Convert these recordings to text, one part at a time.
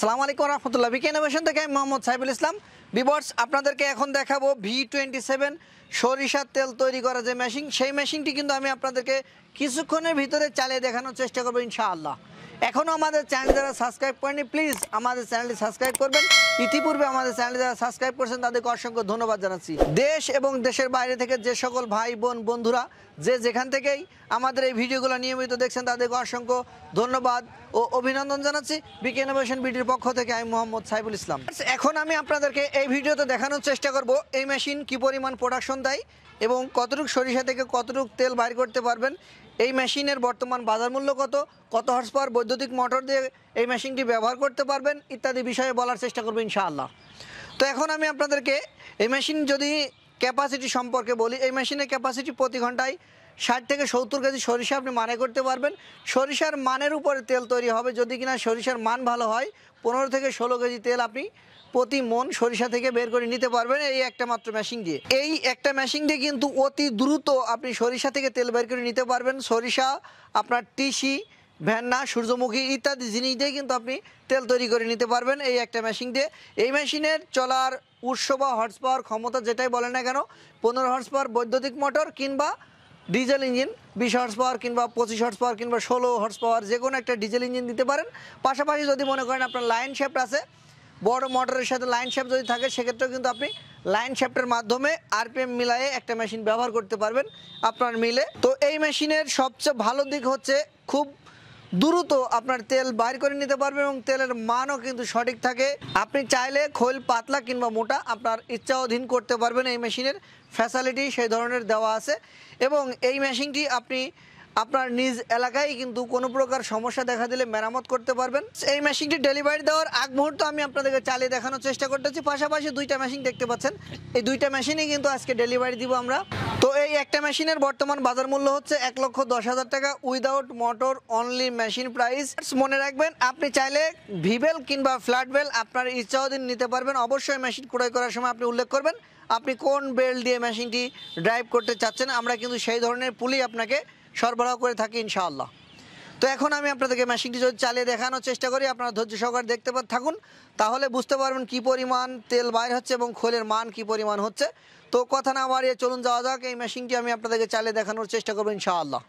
আসসালামু আলাইকুম রহমতুল্লাহ বিকে ইনোভেশন থেকে আমি মোহাম্মদ সাইবুল ইসলাম বিবর্স আপনাদেরকে এখন দেখাবো ভি টোয়েন্টি সেভেন সরিষার তেল তৈরি করা যে মেশিন সেই মেশিনটি কিন্তু আমি আপনাদেরকে কিছুক্ষণের ভিতরে চালিয়ে দেখানোর চেষ্টা করবো ইনশাআল্লাহ এখনও আমাদের চ্যানেল যারা সাবস্ক্রাইব করেনি প্লিজ আমাদের চ্যানেলটি সাবস্ক্রাইব করবেন ইতিপূর্বে আমাদের চ্যানেল যারা সাবস্ক্রাইব করেছেন তাদেরকে অসংখ্য ধন্যবাদ জানাচ্ছি দেশ এবং দেশের বাইরে থেকে যে সকল ভাই বোন বন্ধুরা যে যেখান থেকেই আমাদের এই ভিডিওগুলো নিয়মিত দেখছেন তাদেরকে অসংখ্য ধন্যবাদ ও অভিনন্দন জানাচ্ছি বিকে ইনোভেশন বিটির পক্ষ থেকে আমি মোহাম্মদ সাইফুল ইসলাম এখন আমি আপনাদেরকে এই ভিডিওতে দেখানোর চেষ্টা করব এই মেশিন কি পরিমাণ প্রোডাকশন দেয় এবং কতটুক সরিষা থেকে কতটুক তেল বাইর করতে পারবেন এই মেশিনের বর্তমান বাজার মূল্য কত কত হর্স পাওয়ার বৈদ্যুতিক মোটর দিয়ে এই মেশিনটি ব্যবহার করতে পারবেন ইত্যাদি বিষয়ে বলার চেষ্টা করবো ইনশাআল্লাহ তো এখন আমি আপনাদেরকে এই মেশিন যদি ক্যাপাসিটি সম্পর্কে বলি এই মেশিনের ক্যাপাসিটি প্রতি ঘন্টায় ষাট থেকে সত্তর কেজি সরিষা আপনি মানে করতে পারবেন সরিষার মানের উপরে তেল তৈরি হবে যদি কিনা সরিষার মান ভালো হয় পনেরো থেকে ষোলো কেজি তেল আপনি প্রতি মন সরিষা থেকে বের করে নিতে পারবেন এই একটা মাত্র মেশিন দিয়ে এই একটা মেশিন দিয়ে কিন্তু অতি দ্রুত আপনি সরিষা থেকে তেল বের করে নিতে পারবেন সরিষা আপনার টিসি ভ্যান্না সূর্যমুখী ইত্যাদি জিনিস দিয়ে কিন্তু আপনি তেল তৈরি করে নিতে পারবেন এই একটা মেশিন দিয়ে এই মেশিনের চলার উৎস বা হর্স পাওয়ার ক্ষমতা যেটাই বলে না কেন পনেরো হর্স পাওয়ার বৈদ্যুতিক মোটর কিংবা ডিজেল ইঞ্জিন বিশ হর্স পাওয়ার কিংবা পঁচিশ হর্স পাওয়ার কিংবা ষোলো হর্স পাওয়ার যে কোনো একটা ডিজেল ইঞ্জিন দিতে পারেন পাশাপাশি যদি মনে করেন আপনার লাইন শেপ আছে বড় মোটরের সাথে লাইন শেপ যদি থাকে সেক্ষেত্রেও কিন্তু আপনি লাইন শেপটের মাধ্যমে আরপিএম মিলাইয়ে একটা মেশিন ব্যবহার করতে পারবেন আপনার মিলে তো এই মেশিনের সবচেয়ে ভালো দিক হচ্ছে খুব দ্রুত আপনার তেল বাইর করে নিতে পারবেন এবং তেলের মানও কিন্তু সঠিক থাকে আপনি চাইলে খোল পাতলা কিংবা মোটা আপনার ইচ্ছা অধীন করতে পারবেন এই মেশিনের ফ্যাসিলিটি সেই ধরনের দেওয়া আছে এবং এই মেশিনটি আপনি আপনার নিজ এলাকায় কিন্তু কোনো প্রকার সমস্যা দেখা দিলে মেরামত করতে পারবেন এই মেশিনটি ডেলিভারি দেওয়ার আগ মুহূর্ত আমি আপনাদেরকে চালিয়ে দেখানোর চেষ্টা করতেছি পাশাপাশি দুইটা মেশিন দেখতে পাচ্ছেন এই দুইটা মেশিনই কিন্তু আজকে ডেলিভারি দিব আমরা তো এই একটা মেশিনের বর্তমান বাজার মূল্য হচ্ছে এক লক্ষ দশ হাজার টাকা without motor only machine price মনে রাখবেন আপনি চাইলে ভিবেল কিংবা ফ্ল্যাট বেল আপনার ইচ্ছা অধীন নিতে পারবেন অবশ্যই মেশিন ক্রয় করার সময় আপনি উল্লেখ করবেন আপনি কোন বেল্ট দিয়ে মেশিনটি ড্রাইভ করতে চাচ্ছেন আমরা কিন্তু সেই ধরনের পুলি আপনাকে সরবরাহ করে থাকি ইনশাআল্লাহ তো এখন আমি আপনাদেরকে মেশিনটি যদি চালিয়ে দেখানোর চেষ্টা করি আপনারা ধৈর্য সহকারে দেখতে থাকুন তাহলে বুঝতে পারবেন কি পরিমাণ তেল বাইর হচ্ছে এবং খোলের মান কি পরিমাণ হচ্ছে তো কথা না বাড়িয়ে চলুন যাওয়া যাক এই মেশিনটি আমি আপনাদেরকে চালিয়ে দেখানোর চেষ্টা করবো ইনশাআল্লাহ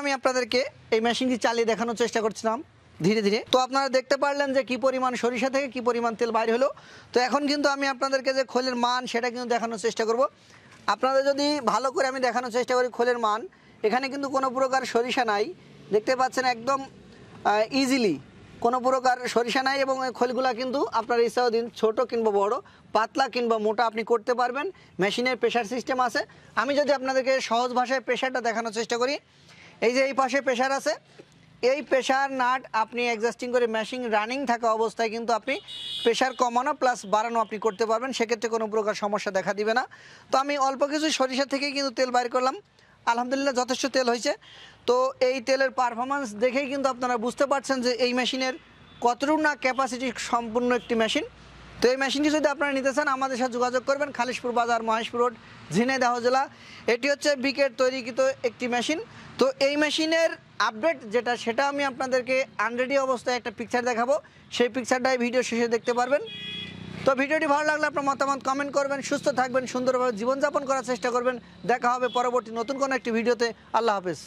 আমি আপনাদেরকে এই মেশিনটি চালিয়ে দেখানোর চেষ্টা করছিলাম ধীরে ধীরে তো আপনারা দেখতে পারলেন যে কি পরিমাণ সরিষা থেকে কি পরিমাণ তেল বাইর হলো তো এখন কিন্তু আমি আপনাদেরকে যে খোলের মান সেটা কিন্তু দেখানোর চেষ্টা করব আপনাদের যদি ভালো করে আমি দেখানোর চেষ্টা করি খোলের মান এখানে কিন্তু কোনো প্রকার সরিষা নাই দেখতে পাচ্ছেন একদম ইজিলি কোনো প্রকার সরিষা নাই এবং এই খোলগুলা কিন্তু আপনার ইচ্ছাও দিন ছোটো কিংবা বড় পাতলা কিংবা মোটা আপনি করতে পারবেন মেশিনের প্রেশার সিস্টেম আছে আমি যদি আপনাদেরকে সহজ ভাষায় প্রেশারটা দেখানোর চেষ্টা করি এই যে এই পাশে প্রেশার আছে এই প্রেশার নাট আপনি অ্যাডজাস্টিং করে মেশিন রানিং থাকা অবস্থায় কিন্তু আপনি প্রেশার কমানো প্লাস বাড়ানো আপনি করতে পারবেন সেক্ষেত্রে কোনো প্রকার সমস্যা দেখা দিবে না তো আমি অল্প কিছু সরিষা থেকেই কিন্তু তেল বাইর করলাম আলহামদুলিল্লাহ যথেষ্ট তেল হয়েছে তো এই তেলের পারফরমেন্স দেখেই কিন্তু আপনারা বুঝতে পারছেন যে এই মেশিনের কতটুকু না ক্যাপাসিটি সম্পূর্ণ একটি মেশিন তো এই মেশিনটি যদি আপনারা নিতে চান আমাদের সাথে যোগাযোগ করবেন খালিশপুর বাজার মহেশপুর রোড ঝিনেদাহ জেলা এটি হচ্ছে বিকেট তৈরিকৃত একটি মেশিন তো এই মেশিনের আপডেট যেটা সেটা আমি আপনাদেরকে আনরেডি অবস্থায় একটা পিকচার দেখাবো সেই পিকচারটাই ভিডিও শেষে দেখতে পারবেন তো ভিডিওটি ভালো লাগলে আপনার মতামত কমেন্ট করবেন সুস্থ থাকবেন সুন্দরভাবে জীবনযাপন করার চেষ্টা করবেন দেখা হবে পরবর্তী নতুন কোনো একটি ভিডিওতে আল্লাহ হাফেজ